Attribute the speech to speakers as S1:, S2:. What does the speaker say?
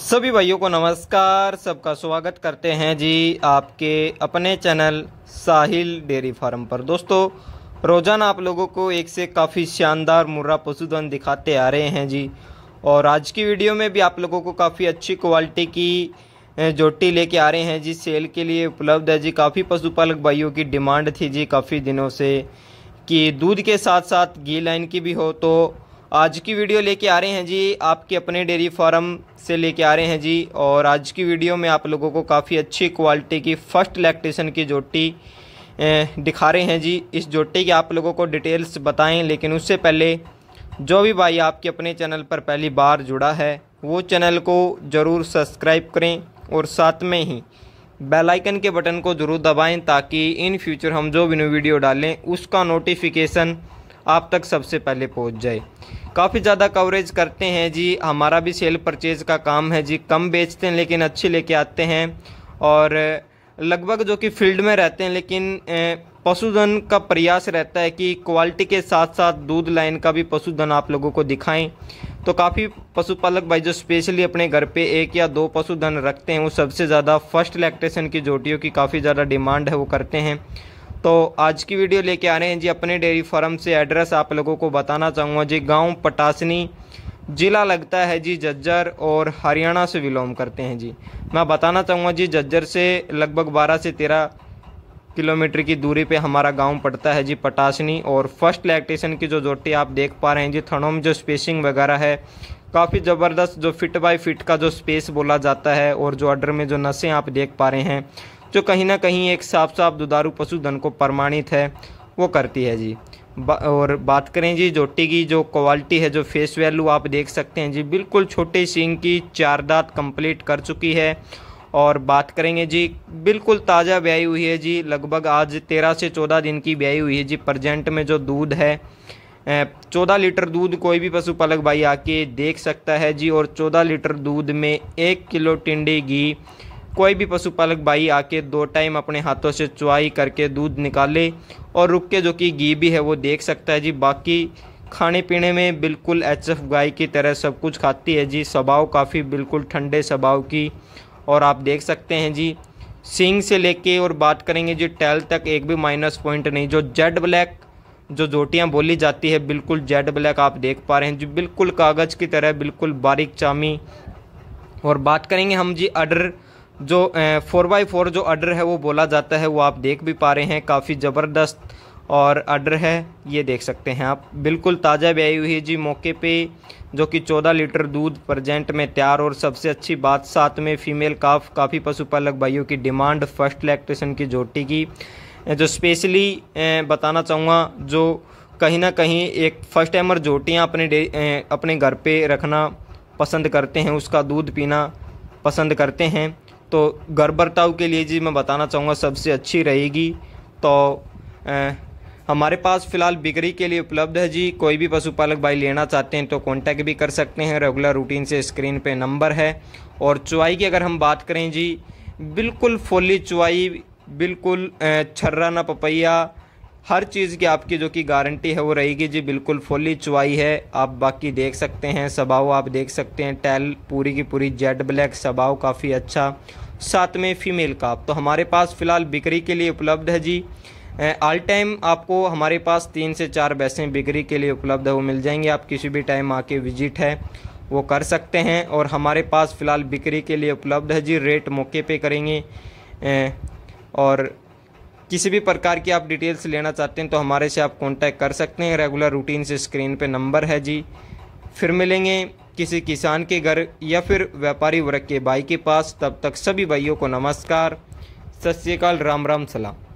S1: सभी भाइयों को नमस्कार सबका स्वागत करते हैं जी आपके अपने चैनल साहिल डेयरी फार्म पर दोस्तों रोज़ाना आप लोगों को एक से काफ़ी शानदार मुर्रा पशुधन दिखाते आ रहे हैं जी और आज की वीडियो में भी आप लोगों को काफ़ी अच्छी क्वालिटी की जोटी लेके आ रहे हैं जी सेल के लिए उपलब्ध है जी काफ़ी पशुपालक भाइयों की डिमांड थी जी काफ़ी दिनों से कि दूध के साथ साथ घी लाइन की भी हो तो आज की वीडियो लेके आ रहे हैं जी आपके अपने डेयरी फार्म से लेके आ रहे हैं जी और आज की वीडियो में आप लोगों को काफ़ी अच्छी क्वालिटी की फ़र्स्ट लैक्टेशन की जोटी दिखा रहे हैं जी इस जोटी की आप लोगों को डिटेल्स बताएं लेकिन उससे पहले जो भी भाई आपके अपने चैनल पर पहली बार जुड़ा है वो चैनल को ज़रूर सब्सक्राइब करें और साथ में ही बेल आइकन के बटन को ज़रूर दबाएं ताकि इन फ्यूचर हम जो भी नई वीडियो डालें उसका नोटिफिकेशन आप तक सबसे पहले पहुंच जाए काफ़ी ज़्यादा कवरेज करते हैं जी हमारा भी सेल परचेज़ का काम है जी कम बेचते हैं लेकिन अच्छे लेके आते हैं और लगभग जो कि फील्ड में रहते हैं लेकिन पशुधन का प्रयास रहता है कि क्वालिटी के साथ साथ दूध लाइन का भी पशुधन आप लोगों को दिखाएं तो काफ़ी पशुपालक भाई जो स्पेशली अपने घर पे एक या दो पशुधन रखते हैं वो सबसे ज़्यादा फर्स्ट लैक्टेशन की जोटियों की काफ़ी ज़्यादा डिमांड है वो करते हैं तो आज की वीडियो लेके आ रहे हैं जी अपने डेयरी फार्म से एड्रेस आप लोगों को बताना चाहूँगा जी गांव पटासनी ज़िला लगता है जी जज्जर और हरियाणा से बिलोंग करते हैं जी मैं बताना चाहूँगा जी जज्जर से लगभग 12 से 13 किलोमीटर की दूरी पे हमारा गांव पड़ता है जी पटासनी और फर्स्ट लैक्टेशन की जो जोटी आप देख पा रहे हैं जी थनों में जो स्पेसिंग वगैरह है काफ़ी ज़बरदस्त जो फिट बाय फिट का जो स्पेस बोला जाता है और जो अडर में जो नसें आप देख पा रहे हैं जो कहीं ना कहीं एक साफ साफ दुधारू पशुधन को प्रमाणित है वो करती है जी बा, और बात करें जी जोटी की जो क्वालिटी है जो फेस वैल्यू आप देख सकते हैं जी बिल्कुल छोटे सींग की चार दांत कंप्लीट कर चुकी है और बात करेंगे जी बिल्कुल ताज़ा ब्याई हुई है जी लगभग आज तेरह से चौदह दिन की ब्याई हुई है जी प्रजेंट में जो दूध है चौदह लीटर दूध कोई भी पशुपालक भाई आके देख सकता है जी और चौदह लीटर दूध में एक किलो टिंडी घी कोई भी पशुपालक भाई आके दो टाइम अपने हाथों से चुआई करके दूध निकाले और रुक के जो कि घी भी है वो देख सकता है जी बाकी खाने पीने में बिल्कुल एच एफ गाय की तरह सब कुछ खाती है जी स्वभाव काफ़ी बिल्कुल ठंडे स्वभाव की और आप देख सकते हैं जी सिंग से लेके और बात करेंगे जी टैल तक एक भी माइनस पॉइंट नहीं जो जेड ब्लैक जो जोटियाँ बोली जाती है बिल्कुल जेड ब्लैक आप देख पा रहे हैं जी बिल्कुल कागज़ की तरह बिल्कुल बारीक चामी और बात करेंगे हम जी अडर जो फोर बाई फोर जो अडर है वो बोला जाता है वो आप देख भी पा रहे हैं काफ़ी ज़बरदस्त और अडर है ये देख सकते हैं आप बिल्कुल ताज़ा ब्याई हुई है जी मौके पे जो कि 14 लीटर दूध प्रजेंट में तैयार और सबसे अच्छी बात साथ में फीमेल काफ काफ़ी पशुपालक भाइयों की डिमांड फर्स्ट लैक्टेशन की जोटी की जो स्पेशली बताना चाहूँगा जो कहीं ना कहीं एक फर्स्ट टाइमर जोटियाँ अपने अपने घर पर रखना पसंद करते हैं उसका दूध पीना पसंद करते हैं तो घर बर्ताव के लिए जी मैं बताना चाहूँगा सबसे अच्छी रहेगी तो ए, हमारे पास फ़िलहाल बिक्री के लिए उपलब्ध है जी कोई भी पशुपालक भाई लेना चाहते हैं तो कांटेक्ट भी कर सकते हैं रेगुलर रूटीन से स्क्रीन पे नंबर है और चुवाई की अगर हम बात करें जी बिल्कुल फुल्ली चुवाई बिल्कुल छर्रा ना पपैया हर चीज़ की आपकी जो कि गारंटी है वो रहेगी जी बिल्कुल फुली चुवाई है आप बाकी देख सकते हैं सबाव आप देख सकते हैं टैल पूरी की पूरी जेड ब्लैक सबाव काफ़ी अच्छा साथ में फ़ीमेल का तो हमारे पास फ़िलहाल बिक्री के लिए उपलब्ध है जी ऑल टाइम आपको हमारे पास तीन से चार बैसें बिक्री के लिए उपलब्ध है वो मिल जाएंगी आप किसी भी टाइम आके विजिट है वो कर सकते हैं और हमारे पास फ़िलहाल बिक्री के लिए उपलब्ध है जी रेट मौके पे करेंगे और किसी भी प्रकार की आप डिटेल्स लेना चाहते हैं तो हमारे से आप कांटेक्ट कर सकते हैं रेगुलर रूटीन से स्क्रीन पे नंबर है जी फिर मिलेंगे किसी किसान के घर या फिर व्यापारी वर्ग के भाई के पास तब तक सभी भाइयों को नमस्कार सत श्रीकाल राम राम सलाम